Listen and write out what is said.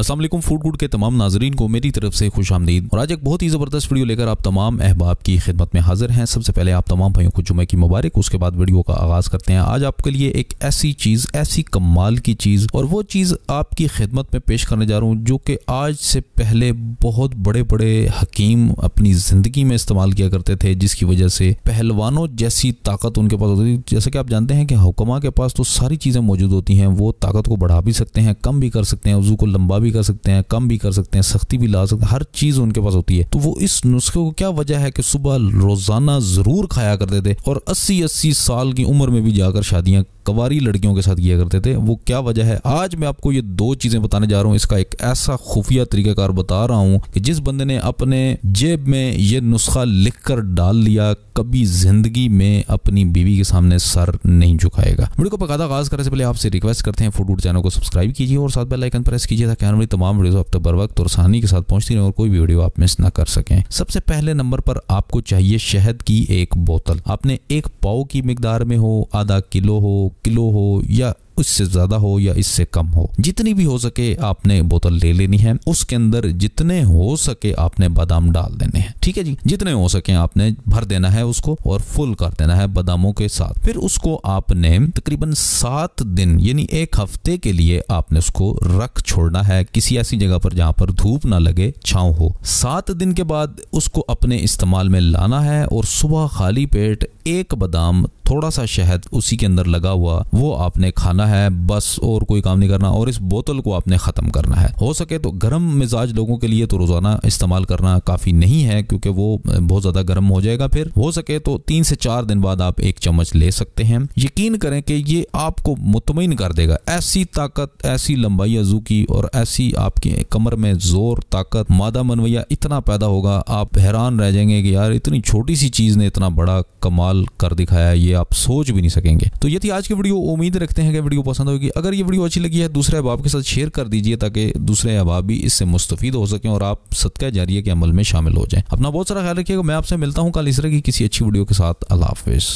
असल food good के तमाम नाजरीन को मेरी तरफ से खुश आमदीद और आज एक बहुत ही ज़बरदस्त वीडियो लेकर आप तमाम अहबाब की खिदमत में हाजिर हैं सबसे पहले आप तमाम भाइयों को जुमे की मुबारक उसके बाद वीडियो का आगाज़ करते हैं आज आपके लिए एक ऐसी चीज़ ऐसी कमाल की चीज़ और वो चीज़ आपकी खिदमत में पेश करने जा रहा हूँ जो कि आज से पहले बहुत बड़े बड़े हकीम अपनी ज़िंदगी में इस्तेमाल किया करते थे जिसकी वजह से पहलवानों जैसी ताकत उनके पास होती थी जैसे कि आप जानते हैं कि हुकमा के पास तो सारी चीज़ें मौजूद होती हैं वो ताकत को बढ़ा भी सकते हैं कम भी कर सकते हैं उजू को लंबा भी भी कर सकते हैं कम भी कर सकते हैं सख्ती भी ला सकते हैं हर चीज़ उनके पास होती है तो वो इस नुस्खे को क्या वजह है कि सुबह रोज़ाना ज़रूर खाया करते थे और अस्सी अस्सी साल की उम्र में भी जाकर शादियाँ कवारी लड़कियों के साथ किया करते थे वो क्या वजह है आज मैं आपको ये दो चीज़ें बताने जा रहा हूँ इसका एक ऐसा खुफिया तरीकाकार बता रहा हूँ कि जिस बंदे ने अपने जेब में ये नुस्खा लिख कर डाल लिया कभी जिंदगी में अपनी बीवी के सामने सर नहीं झुकाएगा वीडियो को पकाता आगाज करने से पहले आपसे रिक्वेस्ट करते हैं फूड चैनल को सब्सक्राइब कीजिए और साथ बेल आइकन प्रेस कीजिए ताकि हमारी तमाम वीडियोस आप तक बर वक्त और आसानी के साथ पहुंचती रहे और कोई भी वीडियो आप मिस ना कर सकें सबसे पहले नंबर पर आपको चाहिए शहद की एक बोतल आपने एक पाओ की मकदार में हो आधा किलो हो किलो हो या उससे ज़्यादा हो या इससे कम हो जितनी भी हो सके आपने बोतल ले लेनी है उसके अंदर जितने हो सके आपने बादाम डाल देने हैं ठीक है जी जितने हो सके आपने भर देना है उसको और फुल कर देना है बादामों के साथ फिर उसको आपने तकरीबन सात दिन यानी एक हफ्ते के लिए आपने उसको रख छोड़ना है किसी ऐसी जगह पर जहाँ पर धूप ना लगे छाव हो सात दिन के बाद उसको अपने इस्तेमाल में लाना है और सुबह खाली पेट एक बादाम थोड़ा सा शहद उसी के अंदर लगा हुआ वो आपने खाना है बस और कोई काम नहीं करना और इस बोतल को आपने ख़त्म करना है हो सके तो गर्म मिजाज लोगों के लिए तो रोज़ाना इस्तेमाल करना काफ़ी नहीं है क्योंकि वो बहुत ज़्यादा गर्म हो जाएगा फिर हो सके तो तीन से चार दिन बाद आप एक चम्मच ले सकते हैं यकीन करें कि ये आपको मुतमिन कर देगा ऐसी ताकत ऐसी लंबाई अजू की और ऐसी आपकी कमर में जोर ताकत मादा मनवैया इतना पैदा होगा आप हैरान रह जाएंगे कि यार इतनी छोटी सी चीज़ ने इतना बड़ा कमाल कर दिखाया ये आप सोच भी नहीं सकेंगे तो ये थी आज की वीडियो उम्मीद रखते हैं कि वीडियो पसंद होगी अगर ये वीडियो अच्छी लगी है दूसरे अहबाब के साथ शेयर कर दीजिए ताकि दूसरे अहबाब भी इससे मुस्तफ़ हो सकें और आप सदका जारिया के अमल में शामिल हो जाए अपना बहुत सारा ख्याल रखिएगा मैं आपसे मिलता हूँ कल इस तरह की किसी अच्छी वीडियो के साथ अल्लाह हाफिज़